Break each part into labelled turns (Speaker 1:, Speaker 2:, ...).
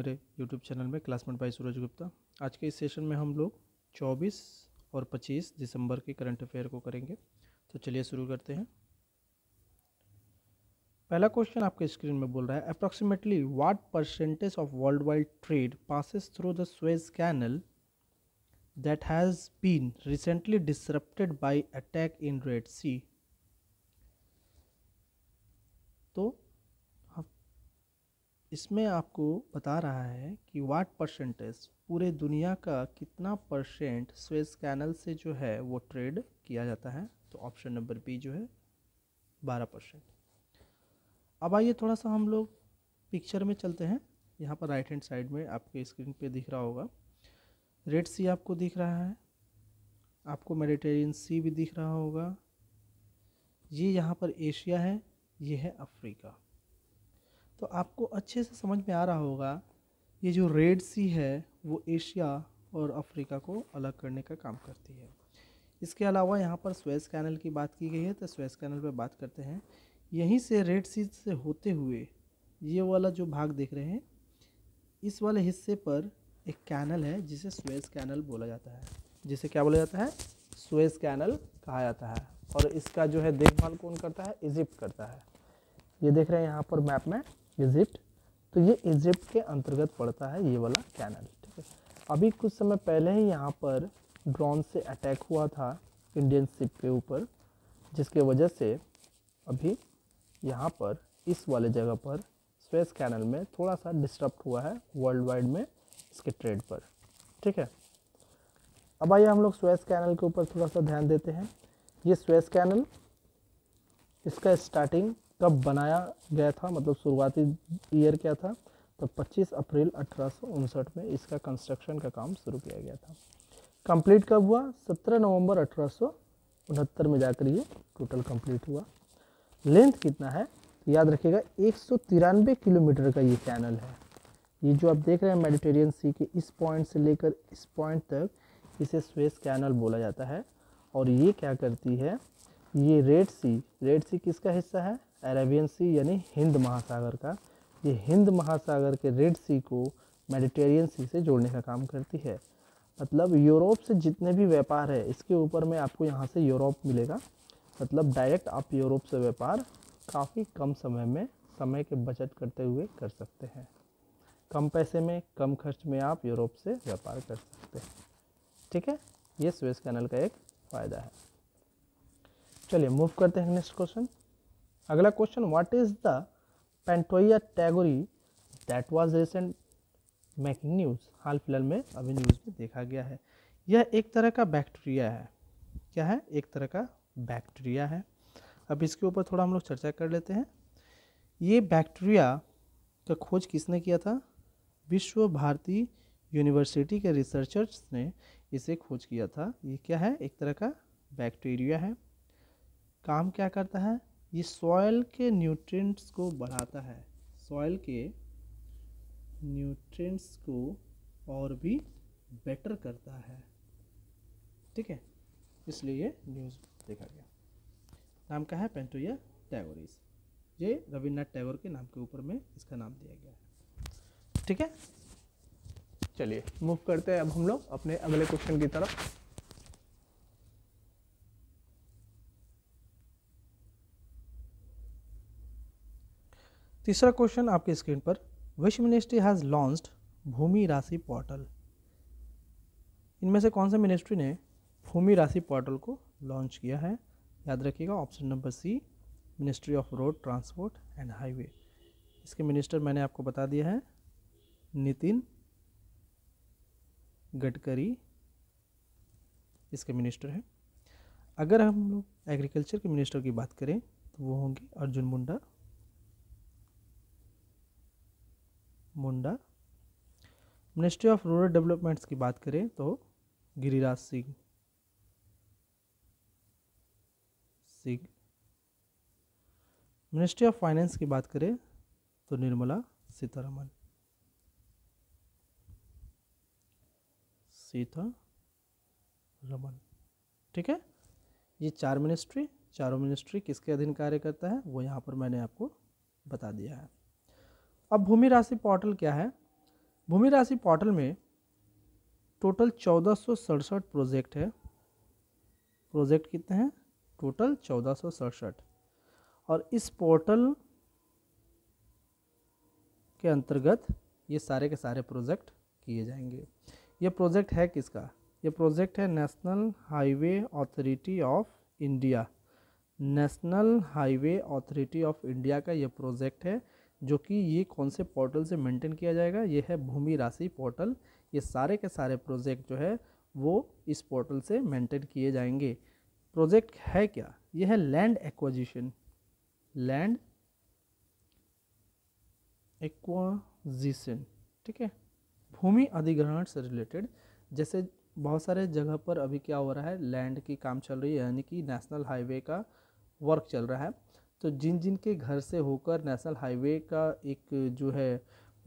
Speaker 1: मेरे YouTube channel में classmate by Suraj Gupta आज के इस सेशन में हम लोग 24 और 25 दिसंबर के करंट अफेयर को करेंगे तो चलिए शुरू करते हैं पहला क्वेश्चन आपके स्क्रीन में बोल रहा है approximately what percentage of worldwide trade passes through the Suez canal that has been recently disrupted by attack in Red Sea तो इसमें आपको बता रहा है कि वाट परसेंटेज पूरे दुनिया का कितना परसेंट स्वेज कैनल से जो है वो ट्रेड किया जाता है तो ऑप्शन नंबर बी जो है बारह परसेंट अब आइए थोड़ा सा हम लोग पिक्चर में चलते हैं यहाँ पर राइट हैंड साइड में आपके स्क्रीन पे दिख रहा होगा रेड सी आपको दिख रहा है आपको मेडिटेरियन सी भी दिख रहा होगा ये यहाँ पर एशिया है ये है अफ्रीका तो आपको अच्छे से समझ में आ रहा होगा ये जो रेड सी है वो एशिया और अफ्रीका को अलग करने का काम करती है इसके अलावा यहाँ पर स्वेज कैनल की बात की गई है तो स्वेज कैनल पर बात करते हैं यहीं से रेड सी से होते हुए ये वाला जो भाग देख रहे हैं इस वाले हिस्से पर एक कैनल है जिसे स्वेज कैनल बोला जाता है जिसे क्या बोला जाता है स्वेज कैनल कहा जाता है और इसका जो है देखभाल कौन करता है इजिप्ट करता है ये देख रहे हैं यहाँ पर मैप में इजिप्ट तो ये इजिप्ट के अंतर्गत पड़ता है ये वाला कैनल ठीक है अभी कुछ समय पहले ही यहाँ पर ड्रोन से अटैक हुआ था इंडियन शिप के ऊपर जिसके वजह से अभी यहाँ पर इस वाले जगह पर स्वेस कैनल में थोड़ा सा डिस्टर्ब हुआ है वर्ल्ड वाइड में इसके ट्रेड पर ठीक है अब आइए हम लोग स्वेस कैनल के ऊपर थोड़ा सा ध्यान देते हैं ये स्वेस कैनल इसका स्टार्टिंग कब बनाया गया था मतलब शुरुआती ईयर क्या था तो 25 अप्रैल अठारह में इसका कंस्ट्रक्शन का काम शुरू किया गया था कंप्लीट कब हुआ 17 नवंबर अठारह में जाकर ये टोटल कंप्लीट हुआ लेंथ कितना है तो याद रखिएगा एक किलोमीटर का ये कैनल है ये जो आप देख रहे हैं मेडिटेरियन सी के इस पॉइंट से लेकर इस पॉइंट तक इसे स्वेस कैनल बोला जाता है और ये क्या करती है ये रेड सी रेड सी किसका हिस्सा है अरेबियन सी यानी हिंद महासागर का ये हिंद महासागर के रेड सी को मेडिटेरियन सी से जोड़ने का काम करती है मतलब यूरोप से जितने भी व्यापार है इसके ऊपर में आपको यहाँ से यूरोप मिलेगा मतलब डायरेक्ट आप यूरोप से व्यापार काफ़ी कम समय में समय के बचत करते हुए कर सकते हैं कम पैसे में कम खर्च में आप यूरोप से व्यापार कर सकते हैं ठीक है ये स्वेस कैनल का एक फ़ायदा है चलिए मूव करते हैं नेक्स्ट क्वेश्चन अगला question what is the Pantoea tagorei that was recent making news हाल फिलहाल में अभी न्यूज़ में देखा गया है यह एक तरह का बैक्टीरिया है क्या है एक तरह का बैक्टीरिया है अब इसके ऊपर थोड़ा हम लोग चर्चा कर लेते हैं ये बैक्टीरिया का खोज किसने किया था विश्व भारती यूनिवर्सिटी के रिसर्चर्स ने इसे खोज किया था ये क्या है एक तरह का बैक्टीरिया है काम क्या करता है ये सॉयल के न्यूट्रिएंट्स को बढ़ाता है सॉयल के न्यूट्रिएंट्स को और भी बेटर करता है ठीक है इसलिए ये न्यूज़ देखा गया नाम क्या है पेंटोया टैगोरिस ये रविन्द्रनाथ टैगोर के नाम के ऊपर में इसका नाम दिया गया है ठीक है चलिए मूव करते हैं अब हम लोग अपने अगले क्वेश्चन की तरफ तीसरा क्वेश्चन आपके स्क्रीन पर विश्व मिनिस्ट्री हैज़ लॉन्च्ड भूमि राशि पोर्टल इनमें से कौन सा मिनिस्ट्री ने भूमि राशि पोर्टल को लॉन्च किया है याद रखिएगा option number C ministry of road transport and highway इसके मिनिस्टर मैंने आपको बता दिया है नितिन गडकरी इसके मिनिस्टर हैं अगर हम लोग एग्रीकल्चर के मिनिस्टर की बात करें तो वो होंगे Arjun Munda Munda ministry of rural developments की बात करें तो Giriraj Singh Singh ministry of finance की बात करें तो निर्मला सीतारमन सीता रमन ठीक है ये चार मिनिस्ट्री चारों मिनिस्ट्री किसके अधीन कार्य करता है वो यहाँ पर मैंने आपको बता दिया है अब भूमि राशि पोर्टल क्या है भूमि राशि पोर्टल में टोटल चौदह सौ सड़सठ प्रोजेक्ट है प्रोजेक्ट कितने हैं टोटल चौदह सौ सड़सठ और इस पोर्टल के अंतर्गत ये सारे के सारे प्रोजेक्ट किए जाएंगे ये प्रोजेक्ट है किसका ये प्रोजेक्ट है national highway authority of India national highway authority of India का ये प्रोजेक्ट है जो कि ये कौन से पोर्टल से मेंटेन किया जाएगा ये है भूमि राशि पोर्टल ये सारे के सारे प्रोजेक्ट जो है वो इस पोर्टल से मेंटेन किए जाएंगे प्रोजेक्ट है क्या ये है लैंड एक्वाजिशन लैंड एक्वाजिशन ठीक है भूमि अधिग्रहण से रिलेटेड जैसे बहुत सारे जगह पर अभी क्या हो रहा है लैंड की काम चल रही है यानी कि नेशनल हाईवे का वर्क चल रहा है तो जिन जिन के घर से होकर नेशनल हाईवे का एक जो है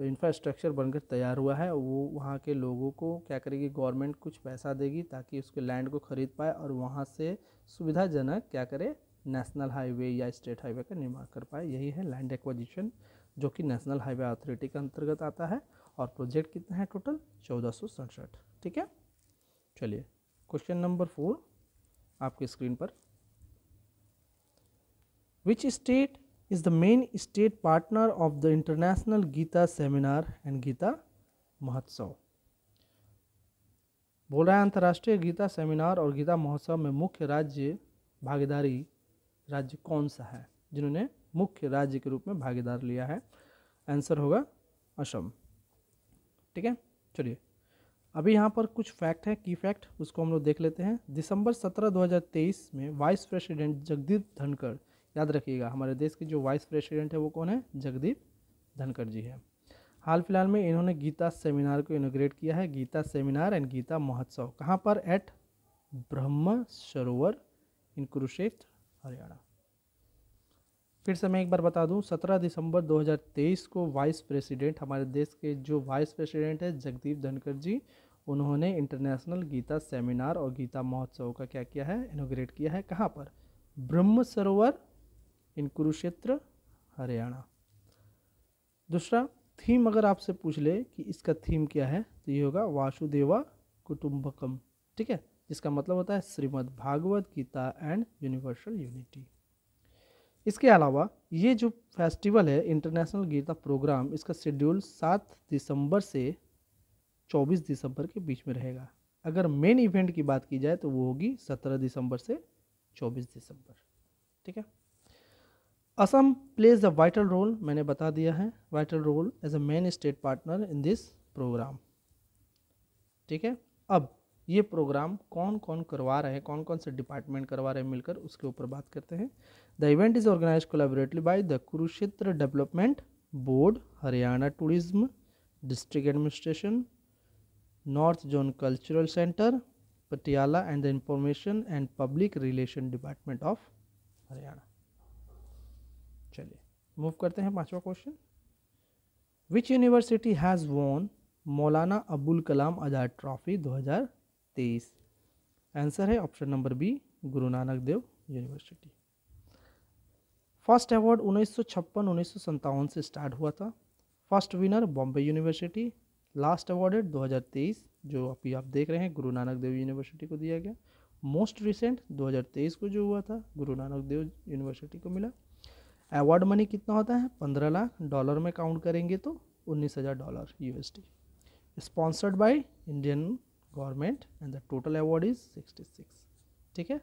Speaker 1: इंफ्रास्ट्रक्चर बनकर तैयार हुआ है वो वहाँ के लोगों को क्या करेगी गवर्नमेंट कुछ पैसा देगी ताकि उसके लैंड को ख़रीद पाए और वहाँ से सुविधाजनक क्या करे नेशनल हाईवे या स्टेट हाईवे का निर्माण कर पाए यही है लैंड एक्वाजिशन जो कि नेशनल हाईवे अथॉरिटी के अंतर्गत आता है और प्रोजेक्ट कितना है टोटल चौदह ठीक है चलिए क्वेश्चन नंबर फोर आपकी स्क्रीन पर Which state is the main state partner of the International Gita Seminar and Gita महोत्सव बोल रहे हैं अंतर्राष्ट्रीय गीता सेमिनार और गीता महोत्सव में मुख्य राज्य भागीदारी राज्य कौन सा है जिन्होंने मुख्य राज्य के रूप में भागीदार लिया है आंसर होगा असम ठीक है चलिए अभी यहाँ पर कुछ फैक्ट है की फैक्ट उसको हम लोग देख लेते हैं दिसंबर 17 2023 में वाइस प्रेसिडेंट जगदीप धनखड़ याद रखिएगा हमारे देश के जो वाइस प्रेसिडेंट है वो कौन है जगदीप धनकर जी है हाल फिलहाल में इन्होंने गीता सेमिनार को इनोग्रेट किया है गीता सेमिनार एंड गीता महोत्सव कहाँ पर एट ब्रह्म सरोवर इन कुरुक्षेत्र हरियाणा फिर से मैं एक बार बता दूं 17 दिसंबर 2023 को वाइस प्रेसिडेंट हमारे देश के जो वाइस प्रेसिडेंट है जगदीप धनकर जी उन्होंने इंटरनेशनल गीता सेमिनार और गीता महोत्सव का क्या किया है इनोग्रेट किया है कहाँ पर ब्रह्म सरोवर इन कुरुक्षेत्र हरियाणा दूसरा थीम अगर आपसे पूछ ले कि इसका थीम क्या है तो ये होगा वासुदेवा कुटुम्बकम ठीक है जिसका मतलब होता है Shrimad Bhagavad Gita and universal unity इसके अलावा ये जो फेस्टिवल है इंटरनेशनल गीता प्रोग्राम इसका शेड्यूल सात दिसंबर से चौबीस दिसंबर के बीच में रहेगा अगर मेन इवेंट की बात की जाए तो वो होगी सत्रह दिसंबर से चौबीस दिसंबर ठीक है Assam plays the vital role मैंने बता दिया है vital role as a main state partner in this program ठीक है अब ये प्रोग्राम कौन कौन करवा रहे हैं कौन कौन से डिपार्टमेंट करवा रहे हैं मिलकर उसके ऊपर बात करते हैं the event is organize collaboratively by the Kurukshetra development board Haryana tourism district administration north zone cultural centre Patiala and the information and public relation department of Haryana चलिए मूव करते हैं पांचवा question which university has won Maulana Abul Kalam Azad trophy 2023 answer है option number B Guru Nanak Dev university first award उन्नीस सौ छप्पन उन्नीस से स्टार्ट हुआ था first winner Bombay university last awarded 2023 जो अभी आप देख रहे हैं गुरु नानक देव यूनिवर्सिटी को दिया गया मोस्ट रिसेंट 2023 को जो हुआ था गुरु नानक देव यूनिवर्सिटी को मिला अवार्ड मनी कितना होता है पंद्रह लाख डॉलर में काउंट करेंगे तो उन्नीस हज़ार dollar U S D sponsored by Indian government and the total award is sixty six ठीक है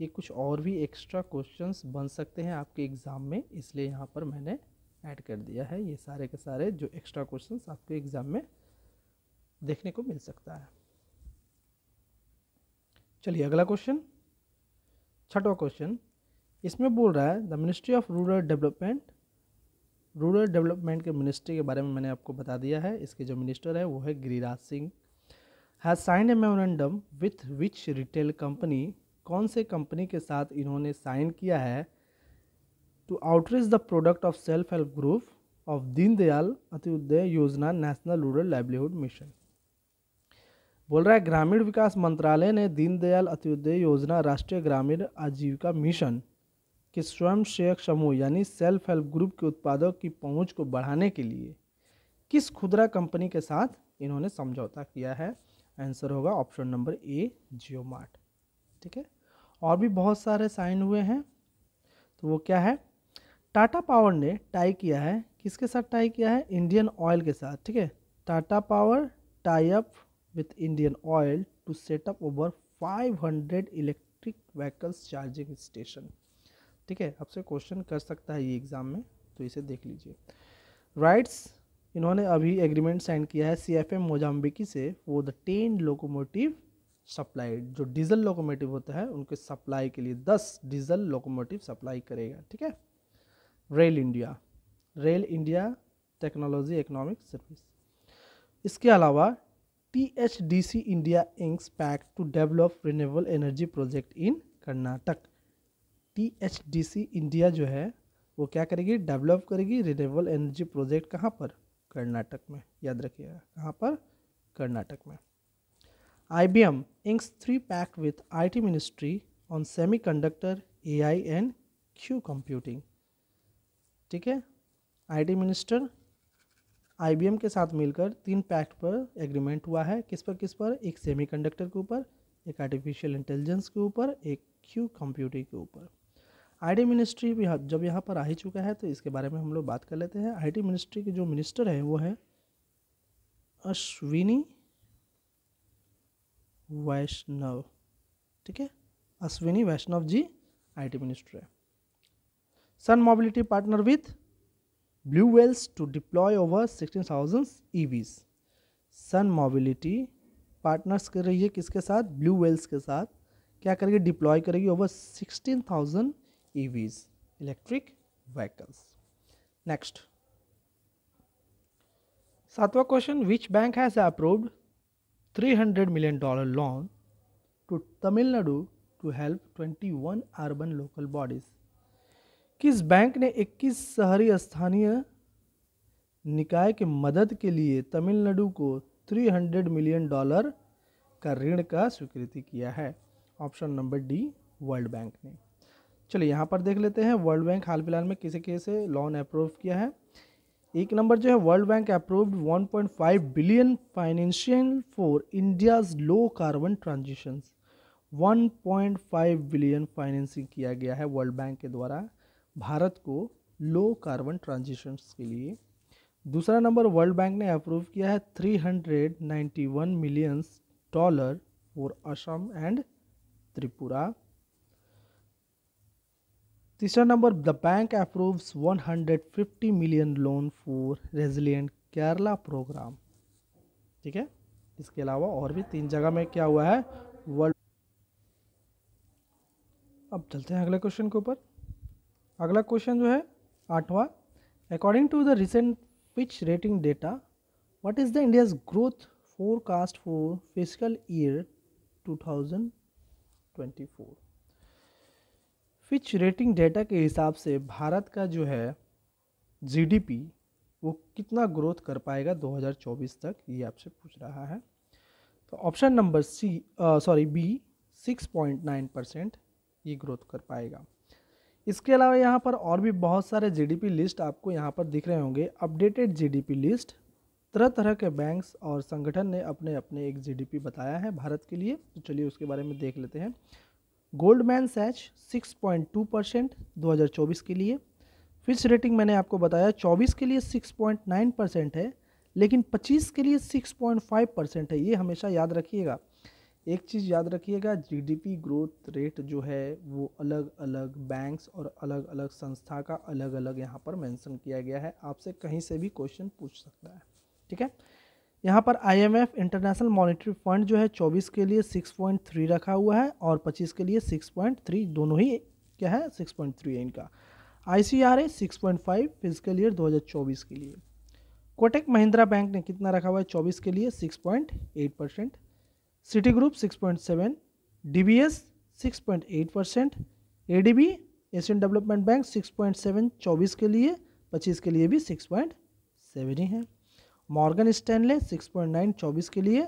Speaker 1: ये कुछ और भी एक्स्ट्रा क्वेश्चंस बन सकते हैं आपके एग्ज़ाम में इसलिए यहाँ पर मैंने ऐड कर दिया है ये सारे के सारे जो एक्स्ट्रा क्वेश्चंस आपके एग्ज़ाम में देखने को मिल सकता है चलिए अगला क्वेश्चन छठवा क्वेश्चन इसमें बोल रहा है the ministry of rural development rural development के मिनिस्ट्री के बारे में मैंने आपको बता दिया है इसके जो मिनिस्टर है वो है Giriraj Singh has sign a memorandum with which retail company कौन से कंपनी के साथ इन्होंने साइन किया है to outreach the product of self help group of Deendayal Antyodaya Yojana national rural livelihood mission बोल रहा है ग्रामीण विकास मंत्रालय ने दीनदयाल अत्योदय योजना राष्ट्रीय ग्रामीण आजीविका मिशन कि स्वयं सेवक समूह यानी सेल्फ हेल्प ग्रुप के उत्पादों की पहुंच को बढ़ाने के लिए किस खुदरा कंपनी के साथ इन्होंने समझौता किया है आंसर होगा option number A JioMart ठीक है और भी बहुत सारे साइन हुए हैं तो वो क्या है टाटा पावर ने टाई किया है किसके साथ टाई किया है इंडियन ऑयल के साथ ठीक है Tata Power tie up with Indian Oil to set up over 500 electric vehicles charging station ठीक है आपसे क्वेश्चन कर सकता है ये एग्ज़ाम में तो इसे देख लीजिए राइट्स इन्होंने अभी एग्रीमेंट साइन किया है सी एफ एम मोजाम्बिकी से वो द टेन लोकोमोटिव सप्लाई जो डीजल लोकोमोटिव होता है उनके सप्लाई के लिए दस डीजल लोकोमोटिव सप्लाई करेगा ठीक है rail India rail India technology economic service इसके अलावा T H D C India inks pact to develop renewable energy project in Karnataka T H D C India जो है वो क्या करेगी डेवलप करेगी रिन्यूएबल एनर्जी प्रोजेक्ट कहाँ पर कर्नाटक में याद रखिएगा कहाँ पर कर्नाटक में I B M inks three pact with I T ministry on semiconductor A I and Q computing ठीक है I T minister I B M के साथ मिलकर तीन पैक्ट पर एग्रीमेंट हुआ है किस पर किस पर एक सेमी कंडक्टर के ऊपर एक आर्टिफिशियल इंटेलिजेंस के ऊपर एक क्यू कंप्यूटिंग के ऊपर आईटी मिनिस्ट्री भी हाँ, जब यहाँ पर आ ही चुका है तो इसके बारे में हम लोग बात कर लेते हैं आईटी मिनिस्ट्री के जो मिनिस्टर है वो है अश्विनी वैष्णव ठीक है अश्विनी वैष्णव जी आईटी मिनिस्टर है Sun mobility partner with Blu Wheelz to deploy over sixteen thousand EVs Sun mobility partners कर रही है किसके साथ ब्लू वेल्स के साथ क्या करेगी डिप्लॉय करेगी over sixteen thousand EVs, electric vehicles. Next. Satwa question, which bank has approved $300 million loan to Tamil Nadu to help 21 urban local bodies? किस बैंक ने 21 शहरी स्थानीय निकाय के मदद के लिए तमिलनाडु को 300 मिलियन डॉलर का ऋण का स्वीकृति किया है option number D world bank ने चलिए यहाँ पर देख लेते हैं वर्ल्ड बैंक हाल फिलहाल में किसी किसे लोन अप्रूव किया है एक नंबर जो है world bank approved 1.5 billion financial for India's low carbon transitions 1.5 billion financing किया गया है वर्ल्ड बैंक के द्वारा भारत को लो कार्बन ट्रांजिशंस के लिए दूसरा नंबर वर्ल्ड बैंक ने अप्रूव किया है one millions dollar for Assam and Tripura तीसरा number the bank approves 150 million loan for resilient Kerala program ठीक है इसके अलावा और भी तीन जगह में क्या हुआ है वर्ल्ड अब चलते हैं अगले क्वेश्चन के ऊपर अगला क्वेश्चन जो है आठवां according to the recent Fitch rating data what is the India's growth forecast for physical year two thousand twenty four Fitch rating data के हिसाब से भारत का जो है जीडीपी वो कितना ग्रोथ कर पाएगा 2024 तक ये आपसे पूछ रहा है तो option number C sorry B 6.9 percent ये ग्रोथ कर पाएगा इसके अलावा यहाँ पर और भी बहुत सारे जीडीपी लिस्ट आपको यहाँ पर दिख रहे होंगे अपडेटेड जीडीपी लिस्ट तरह तरह के बैंक्स और संगठन ने अपने अपने एक जीडीपी बताया है भारत के लिए तो चलिए उसके बारे में देख लेते हैं गोल्डमैन सैच 6.2 परसेंट दो के लिए फिच रेटिंग मैंने आपको बताया 24 के लिए 6.9 परसेंट है लेकिन 25 के लिए 6.5 परसेंट है ये हमेशा याद रखिएगा एक चीज़ याद रखिएगा जीडीपी ग्रोथ रेट जो है वो अलग अलग बैंक्स और अलग अलग संस्था का अलग अलग यहाँ पर मेंशन किया गया है आपसे कहीं से भी क्वेश्चन पूछ सकता है ठीक है यहाँ पर आईएमएफ इंटरनेशनल मॉनिटरी फंड जो है 24 के लिए 6.3 रखा हुआ है और 25 के लिए 6.3 दोनों ही क्या है 6.3 है इनका आई सी आर है six point five physical year 2024 के लिए कोटेक महिंद्रा बैंक ने कितना रखा हुआ है 24 के लिए 6.8 percent Citi group 6.7 DBS 6.8 percent B Asian development bank seven चौबीस के लिए पच्चीस के लिए भी सेवन ही है Morgan Stanley six point nine चौबीस के लिए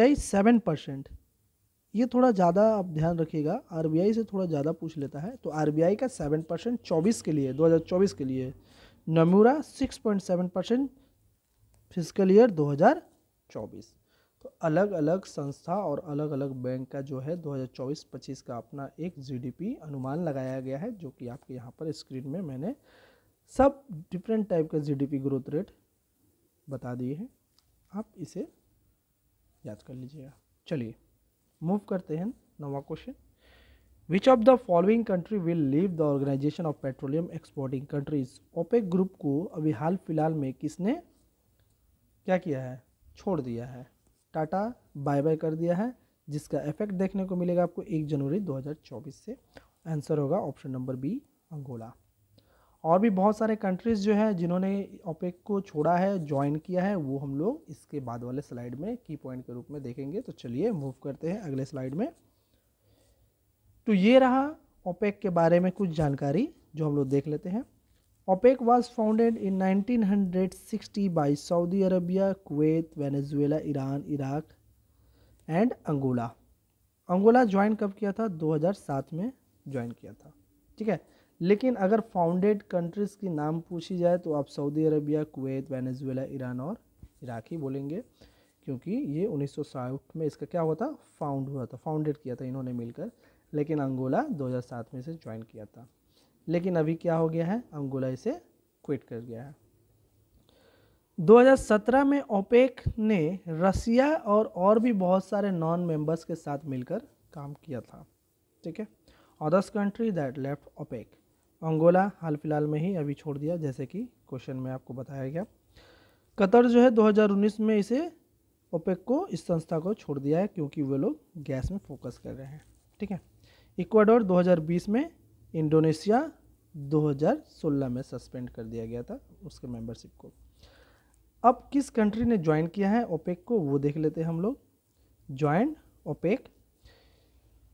Speaker 1: आई सेवन परसेंट ये थोड़ा ज़्यादा आप ध्यान रखिएगा आर बी आई से थोड़ा ज़्यादा पूछ लेता है तो आर बी आई का सेवन परसेंट चौबीस के लिए दो हज़ार चौबीस के लिए Nomura six point seven percent physical year दो हज़ार चौबीस तो अलग अलग संस्था और अलग अलग बैंक का जो है 2024-25 का अपना एक जीडीपी अनुमान लगाया गया है जो कि आपके यहाँ पर स्क्रीन में मैंने सब डिफरेंट टाइप का जीडीपी ग्रोथ रेट बता दिए हैं आप इसे याद कर लीजिएगा चलिए मूव करते हैं नवा question which of the following country will leave the organization of petroleum exporting countries OPEC group को अभी हाल फिलहाल में किसने क्या किया है छोड़ दिया है टाटा बाय बाय कर दिया है जिसका इफेक्ट देखने को मिलेगा आपको एक जनवरी 2024 से आंसर होगा ऑप्शन नंबर बी अंगोला और भी बहुत सारे कंट्रीज़ जो है जिन्होंने ओपेक को छोड़ा है ज्वाइन किया है वो हम लोग इसके बाद वाले स्लाइड में की पॉइंट के रूप में देखेंगे तो चलिए मूव करते हैं अगले स्लाइड में तो ये रहा ओपेक के बारे में कुछ जानकारी जो हम लोग देख लेते हैं OPEC was founded in 1960 by Saudi Arabia Kuwait Venezuela Iran Iraq and Angola Angola join कब किया था 2007 में ज्वाइन किया था ठीक है लेकिन अगर फाउंडेड कंट्रीज़ की नाम पूछी जाए तो आप Saudi Arabia Kuwait Venezuela Iran और इराक ही बोलेंगे क्योंकि ये उन्नीस में इसका क्या हुआ था फाउंड हुआ था फाउंडेड किया था इन्होंने मिलकर लेकिन अंगोला 2007 में इसे ज्वाइन किया था लेकिन अभी क्या हो गया है अंगोला इसे क्विट कर गया है 2017 में ओपेक ने रसिया और और भी बहुत सारे नॉन मेंबर्स के साथ मिलकर काम किया था ठीक है others country that left OPEC Angola हाल फिलहाल में ही अभी छोड़ दिया जैसे कि क्वेश्चन में आपको बताया गया कतर जो है 2019 में इसे ओपेक को इस संस्था को छोड़ दिया है क्योंकि वे लोग गैस में फोकस कर रहे हैं ठीक है इक्वाडोर 2020 में इंडोनेशिया 2016 में सस्पेंड कर दिया गया था उसके मेंबरशिप को अब किस कंट्री ने ज्वाइन किया है ओपेक को वो देख लेते हैं हम लोग join OPEC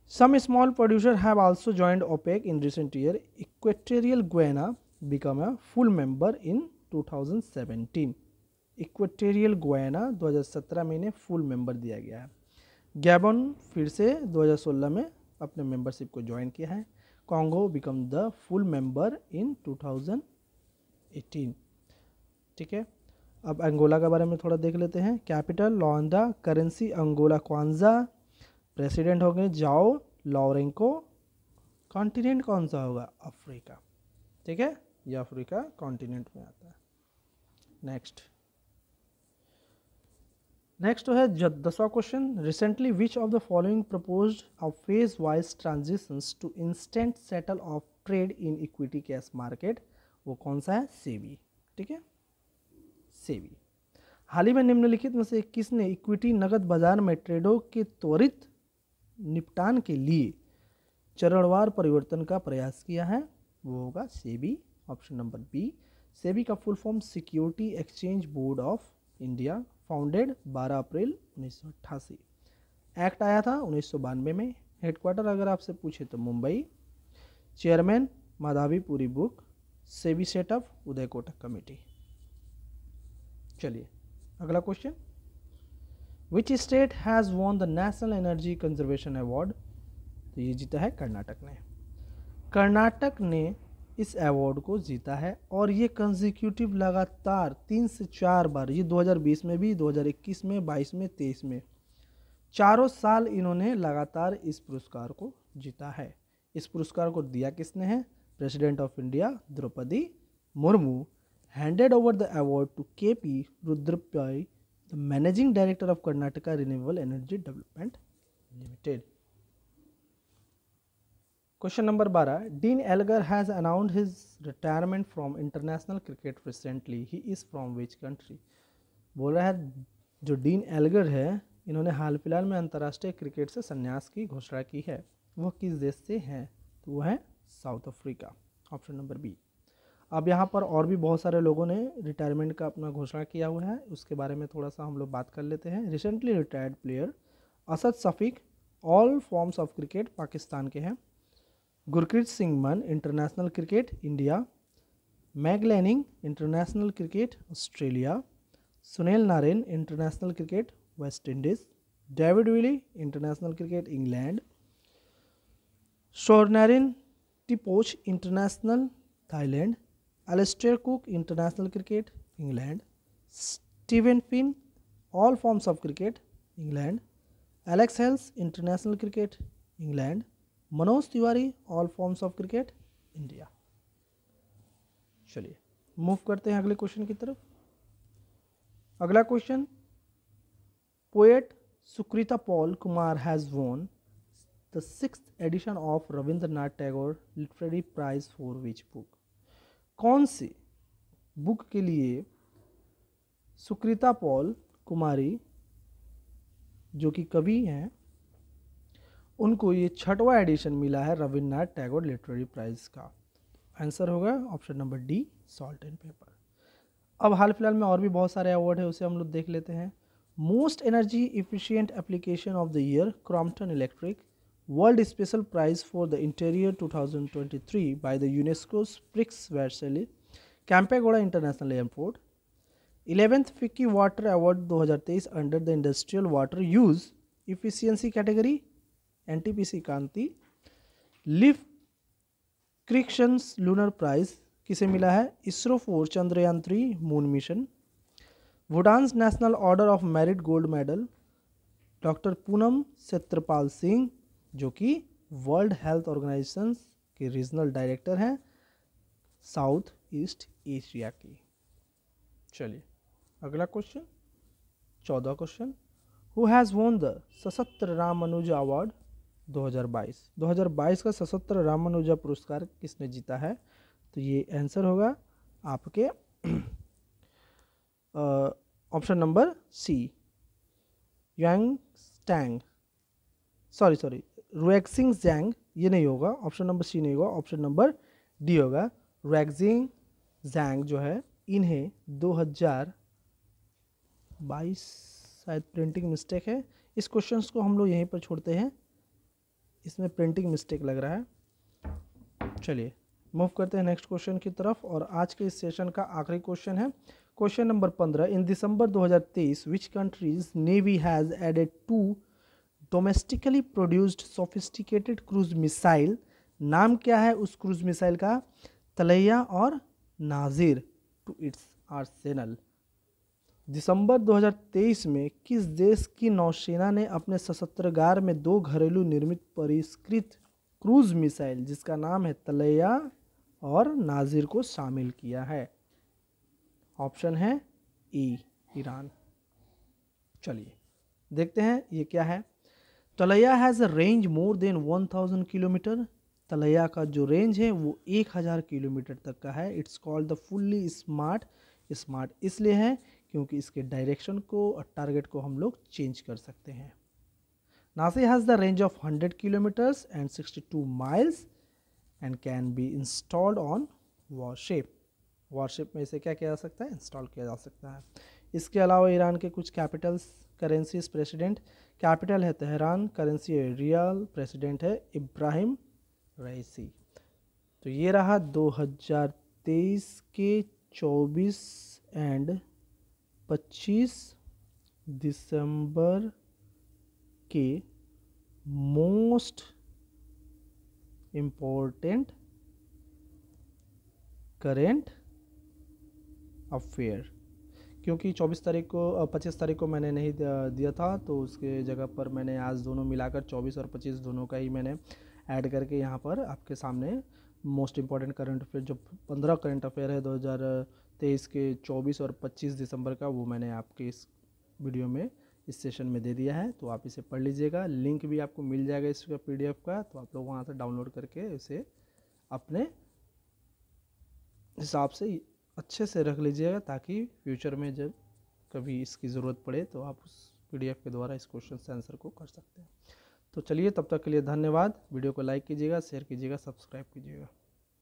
Speaker 1: Some small producers have also joined OPEC in recent years. Equatorial Guinea became a full member in 2017. Equatorial Guinea 2017 में इन्हें फुल मेंबर दिया गया है गैबन फिर से 2016 में अपने मेंबरशिप को ज्वाइन किया है Congo become the full member in 2018 ठीक है अब अंगोला के बारे में थोड़ा देख लेते हैं capital Luanda currency Angola kwanza president हो गए जाओ लॉरेंको कॉन्टिनेंट कौन सा होगा अफ्रीका ठीक है ये अफ्रीका कॉन्टिनेंट में आता है नेक्स्ट नेक्स्ट है दसवा question recently which of the following propose of phase wise transitions to instant settle of trade in equity cash market वो कौन सा है सेवी ठीक है सेवी हाल ही में निम्नलिखित में से किसने इक्विटी नगद बाजार में ट्रेडों के त्वरित निपटान के लिए चरणवार परिवर्तन का प्रयास किया है वो होगा SEBI option number B SEBI का full form security exchange board of India founded 12 April उन्नीस एक्ट आया था उन्नीस में हेडक्वार्टर अगर आपसे पूछे तो Mumbai chairman Madhabi Puri Buch SEBI setup Uday Kotak committee चलिए अगला question which state has won the national energy conservation award तो ये जीता है कर्नाटक ने कर्नाटक ने इस अवार्ड को जीता है और ये कंजिक्यूटिव लगातार तीन से चार बार ये 2020 में भी 2021 में 22 में 23 में चारों साल इन्होंने लगातार इस पुरस्कार को जीता है इस पुरस्कार को दिया किसने है president of India Droupadi Murmu handed over the award to K P Rudrapai the managing director of Karnataka Renewable Energy Development Limited. Question number 12. Dean Elgar has announced his retirement from international cricket recently. He is from which country? बोल रहा है जो dean Elgar है इन्होंने हाल फिलहाल में अंतर्राष्ट्रीय cricket से संन्यास की घोषणा की है वह किस देश से हैं तो वह है South Africa option number B अब यहाँ पर और भी बहुत सारे लोगों ने रिटायरमेंट का अपना घोषणा किया हुआ है उसके बारे में थोड़ा सा हम लोग बात कर लेते हैं recently retired player Asad Shafiq all forms of cricket Pakistan के हैं Gurkeerat Singh Mann international cricket India Meg Lanning international cricket Australia Sunil Narine international cricket West Indies David Willey international cricket England Sornnarin Tippoch international Thailand Alastair Cook international cricket England Steven Finn all forms of cricket England Alex Hales international cricket England Manoj Tiwari all forms of cricket India चलिए move करते हैं अगले question की तरफ अगला question poet Sukrita Paul Kumar has won the sixth edition of Rabindranath Tagore literary prize for which book कौन सी book के लिए सुकृता पॉल कुमारी जो कि कवि हैं उनको ये छठवा एडिशन मिला है रविन्द्रनाथ टैगोर लिटरेरी प्राइज़ का आंसर होगा option number D salt and pepper अब हाल फिलहाल में और भी बहुत सारे अवार्ड है उसे हम लोग देख लेते हैं most energy efficient application of the year Crompton electric World Special Prize for the Interior 2023 by the UNESCO's Prix Versailles, Campegora International Airport, 11th Ficky Water Award 2023 under the Industrial Water Use Efficiency category, NTPC Kanti, लिफ क्रिक्शंस lunar prize किसे मिला है ISRO for Chandrayaan three moon mission Bhutan's national order of merit gold medal doctor Poonam Satyapal Singh जो कि world health organization के regional director हैं South East Asia की चलिए अगला क्वेश्चन चौदह question who has won the SASTRA Ram Anuj award 2022 2022 का सशस्त्र राम अनुजा पुरस्कार किसने जीता है तो ये आंसर होगा आपके option number C Yang Tang sorry sorry Ruixiang Zhang ये नहीं होगा ऑप्शन नंबर सी नहीं होगा ऑप्शन नंबर डी होगा रैक्सिंग जैंग जो है इन्हें 2022 शायद प्रिंटिंग मिस्टेक है इस क्वेश्चन को हम लोग यहीं पर छोड़ते हैं इसमें प्रिंटिंग मिस्टेक लग रहा है चलिए मूव करते हैं नेक्स्ट क्वेश्चन की तरफ और आज के इस सेशन का आखिरी क्वेश्चन है क्वेश्चन नंबर पंद्रह in December 2023 which countries navy has added to domestically produced sophisticated cruise missile नाम क्या है उस क्रूज मिसाइल का तलैया और Nasir to its arsenal December 2023 में किस देश की नौसेना ने अपने सशस्त्रगार में दो घरेलू निर्मित परिष्कृत क्रूज मिसाइल जिसका नाम है तलैया और नाजिर को शामिल किया है ऑप्शन है ई ईरान चलिए देखते हैं ये क्या है Talaiyeh has a range more than 1000 kilometer Talaiyeh का जो रेंज है वो 1000 किलोमीटर तक का है it's called the fully smart smart इसलिए है क्योंकि इसके डायरेक्शन को और टारगेट को हम लोग चेंज कर सकते हैं Nasir has the range of 100 kilometers and 62 miles and can be installed on warship warship में इसे क्या किया जा सकता है इंस्टॉल किया जा सकता है इसके अलावा ईरान के कुछ कैपिटल्स करेंसी प्रेसिडेंट कैपिटल है तेहरान करेंसी है रियाल प्रेसिडेंट है इब्राहिम रईसी तो ये रहा 2023 के 24 एंड 25 दिसंबर के मोस्ट इम्पोर्टेंट करेंट अफेयर क्योंकि 24 तारीख को 25 तारीख को मैंने नहीं दिया था तो उसके जगह पर मैंने आज दोनों मिलाकर 24 और 25 दोनों का ही मैंने ऐड करके यहाँ पर आपके सामने मोस्ट इम्पॉर्टेंट करंट अफेयर जो पंद्रह करंट अफेयर है 2023 के 24 और 25 दिसंबर का वो मैंने आपके इस वीडियो में इस सेशन में दे दिया है तो आप इसे पढ़ लीजिएगा लिंक भी आपको मिल जाएगा इसका पी का तो आप लोग वहाँ से डाउनलोड करके इसे अपने हिसाब से अच्छे से रख लीजिएगा ताकि फ्यूचर में जब कभी इसकी ज़रूरत पड़े तो आप उस पी के द्वारा इस क्वेश्चन से आंसर को कर सकते हैं तो चलिए तब तक के लिए धन्यवाद वीडियो को लाइक कीजिएगा शेयर कीजिएगा सब्सक्राइब कीजिएगा